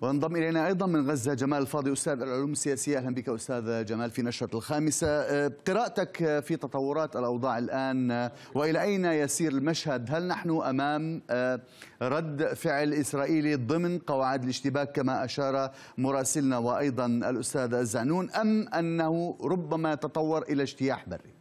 وانضم الينا ايضا من غزه جمال الفاضي استاذ العلوم السياسيه اهلا بك استاذ جمال في نشره الخامسه آه، قراءتك آه، في تطورات الاوضاع الان آه، والى اين يسير المشهد هل نحن امام رد فعل اسرائيلي ضمن قواعد الاشتباك كما اشار مراسلنا وايضا الاستاذ الزعنون ام انه ربما تطور الى اجتياح بري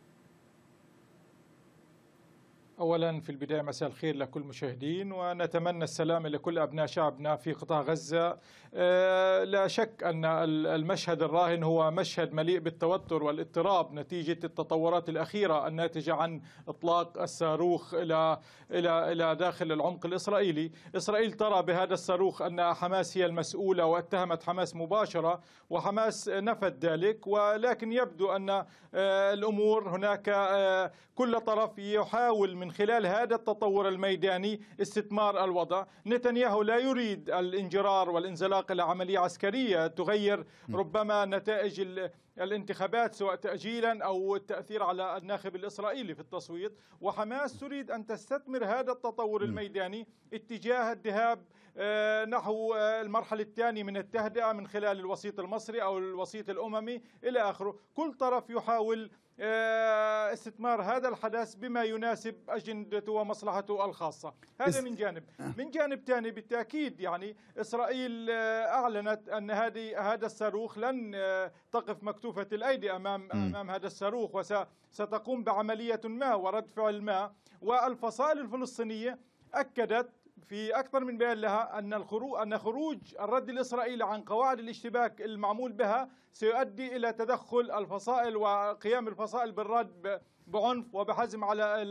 أولا في البداية مساء الخير لكل المشاهدين ونتمنى السلام لكل أبناء شعبنا في قطاع غزة آه، لا شك أن المشهد الراهن هو مشهد مليء بالتوتر والاضطراب نتيجة التطورات الأخيرة الناتجة عن إطلاق الصاروخ إلى إلى إلى داخل العمق الإسرائيلي إسرائيل ترى بهذا الصاروخ أن حماس هي المسؤولة واتهمت حماس مباشرة وحماس نفت ذلك ولكن يبدو أن آه، الأمور هناك آه، كل طرف يحاول من من خلال هذا التطور الميداني استثمار الوضع نتنياهو لا يريد الانجرار والانزلاق إلى عملية عسكرية تغير ربما نتائج الانتخابات سواء تأجيلا أو التأثير على الناخب الإسرائيلي في التصويت وحماس تريد أن تستثمر هذا التطور الميداني اتجاه الذهاب آه، نحو آه، المرحلة الثانية من التهدئة من خلال الوسيط المصري أو الوسيط الأممي إلى آخره كل طرف يحاول آه، استثمار هذا الحدث بما يناسب أجندته ومصلحته الخاصة هذا من جانب من جانب ثاني بالتأكيد يعني إسرائيل أعلنت أن هذه هذا الصاروخ لن تقف مكتوب كشوفة الأيدي أمام, أمام هذا الصاروخ وستقوم بعملية ما ورد فعل ما والفصائل الفلسطينية أكدت في أكثر من بيان لها أن الخروج أن خروج الرد الإسرائيلي عن قواعد الاشتباك المعمول بها سيؤدي إلى تدخل الفصائل وقيام الفصائل بالرد بعنف وبحزم على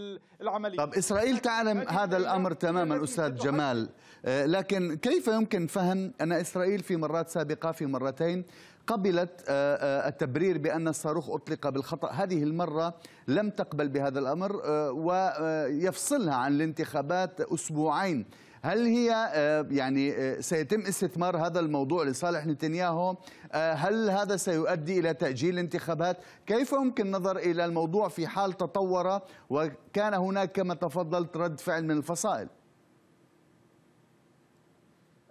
العملية طب إسرائيل تعلم هذا الأمر تماما أستاذ جمال آه، لكن كيف يمكن فهم أن إسرائيل في مرات سابقة في مرتين قبلت آه، آه، التبرير بأن الصاروخ أطلق بالخطأ هذه المرة لم تقبل بهذا الأمر آه، ويفصلها عن الانتخابات أسبوعين هل هي يعني سيتم استثمار هذا الموضوع لصالح نتنياهو هل هذا سيؤدي إلى تأجيل الانتخابات كيف يمكن النظر إلى الموضوع في حال تطور وكان هناك كما تفضلت رد فعل من الفصائل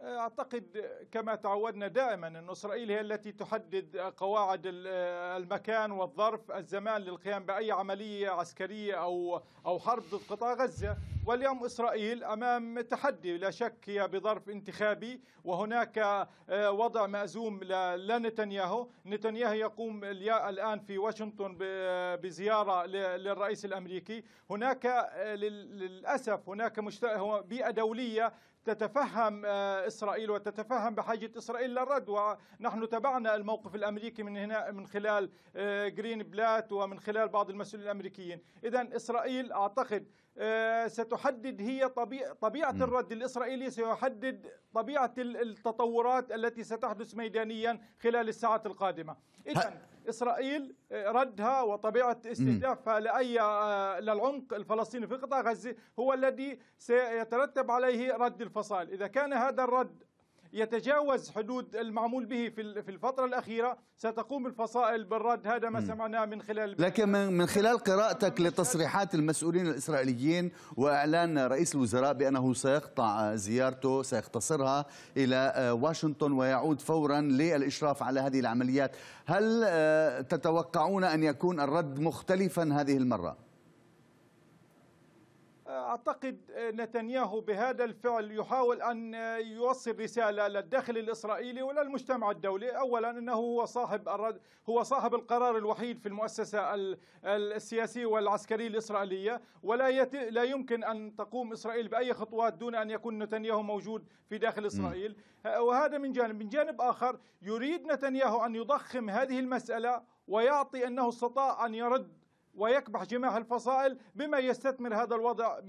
اعتقد كما تعودنا دائما ان اسرائيل هي التي تحدد قواعد المكان والظرف الزمان للقيام باي عمليه عسكريه او او حرب ضد قطاع غزه واليوم اسرائيل امام تحدي لا شك هي بظرف انتخابي وهناك آه، وضع مأزوم لنتنياهو نتنياهو يقوم الان في واشنطن بزياره للرئيس الامريكي هناك آه، للاسف هناك بيئه دوليه تتفهم آه، إسرائيل وتتفهم بحاجة إسرائيل للرد ونحن تابعنا الموقف الأمريكي من هنا من خلال آه، جرين بلات ومن خلال بعض المسؤولين الأمريكيين إذا إسرائيل أعتقد آه، ستحدد هي طبيعة الرد الإسرائيلي سيحدد طبيعة التطورات التي ستحدث ميدانيا خلال الساعات القادمة إذا إسرائيل آه، ردها وطبيعة استهدافها لأي آه، للعمق الفلسطيني في قطاع غزة هو الذي سيترتب عليه رد الفصائل إذا كان هذا الرد يتجاوز حدود المعمول به في الفترة الأخيرة ستقوم الفصائل بالرد هذا ما سمعناه من خلال لكن من خلال قراءتك لتصريحات المسؤولين الإسرائيليين وإعلان رئيس الوزراء بأنه سيقطع زيارته سيختصرها إلى آه، واشنطن ويعود فورا للإشراف على هذه العمليات هل آه، تتوقعون أن يكون الرد مختلفا هذه المرة؟ أعتقد نتنياهو بهذا الفعل يحاول أن يوصل رسالة للداخل الإسرائيلي وللمجتمع الدولي أولا أنه هو صاحب الرد هو صاحب القرار الوحيد في المؤسسة السياسية والعسكرية الإسرائيلية ولا يت... لا يمكن أن تقوم إسرائيل بأي خطوات دون أن يكون نتنياهو موجود في داخل إسرائيل وهذا من جانب من جانب آخر يريد نتنياهو أن يضخم هذه المسألة ويعطي أنه استطاع أن يرد ويكبح جماح الفصائل بما يستثمر هذا الوضع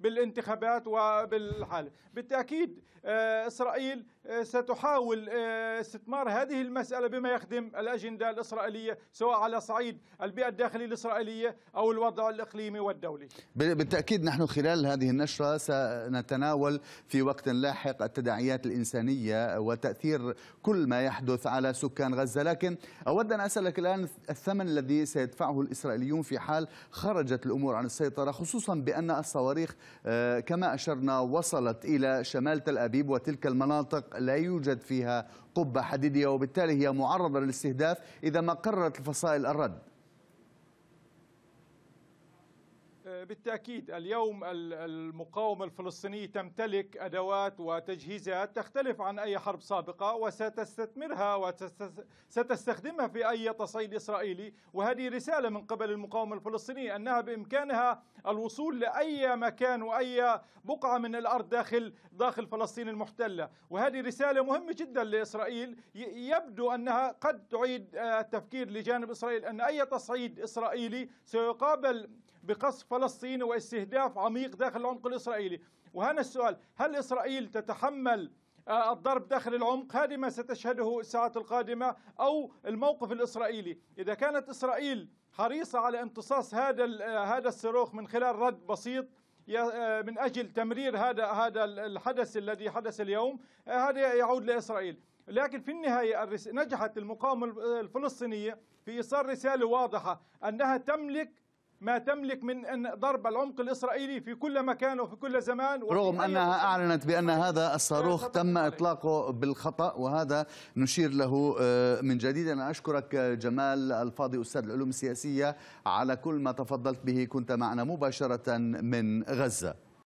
بالانتخابات وبالحالة بالتأكيد آه، إسرائيل آه، ستحاول آه، استثمار هذه المسألة بما يخدم الأجندة الإسرائيلية سواء على صعيد البيئة الداخلية الإسرائيلية أو الوضع الإقليمي والدولي بالتأكيد نحن خلال هذه النشرة سنتناول في وقت لاحق التداعيات الإنسانية وتأثير كل ما يحدث على سكان غزة لكن أود أن أسألك الآن الثمن الذي سيدفعه الإسرائيليون في في حال خرجت الأمور عن السيطرة خصوصا بأن الصواريخ آه، كما أشرنا وصلت إلى شمال تل أبيب وتلك المناطق لا يوجد فيها قبة حديدية وبالتالي هي معرضة للاستهداف إذا ما قررت الفصائل الرد بالتأكيد اليوم المقاومة الفلسطينية تمتلك أدوات وتجهيزات تختلف عن أي حرب سابقة وستستثمرها وستستخدمها في أي تصعيد إسرائيلي وهذه رسالة من قبل المقاومة الفلسطينية أنها بإمكانها الوصول لأي مكان وأي بقعة من الأرض داخل داخل فلسطين المحتلة وهذه رسالة مهمة جدا لإسرائيل يبدو أنها قد تعيد التفكير آه، لجانب إسرائيل أن أي تصعيد إسرائيلي سيقابل بقصف فلسطين واستهداف عميق داخل العمق الإسرائيلي وهنا السؤال هل إسرائيل تتحمل آه، الضرب داخل العمق هذه ما ستشهده الساعات القادمة أو الموقف الإسرائيلي إذا كانت إسرائيل حريصة على امتصاص هذا آه، هذا الصاروخ من خلال رد بسيط آه، من أجل تمرير هذا هذا الحدث الذي حدث اليوم هذا يعود لإسرائيل لكن في النهاية نجحت المقاومة الفلسطينية في إيصال رسالة واضحة أنها تملك ما تملك من ضرب العمق الإسرائيلي في كل مكان وفي كل زمان رغم أنها أعلنت بأن هذا الصاروخ تم إطلاقه بالخطأ وهذا نشير له آه، من جديد أنا أشكرك آه، جمال الفاضي أستاذ العلوم السياسية على كل ما تفضلت به كنت معنا مباشرة من غزة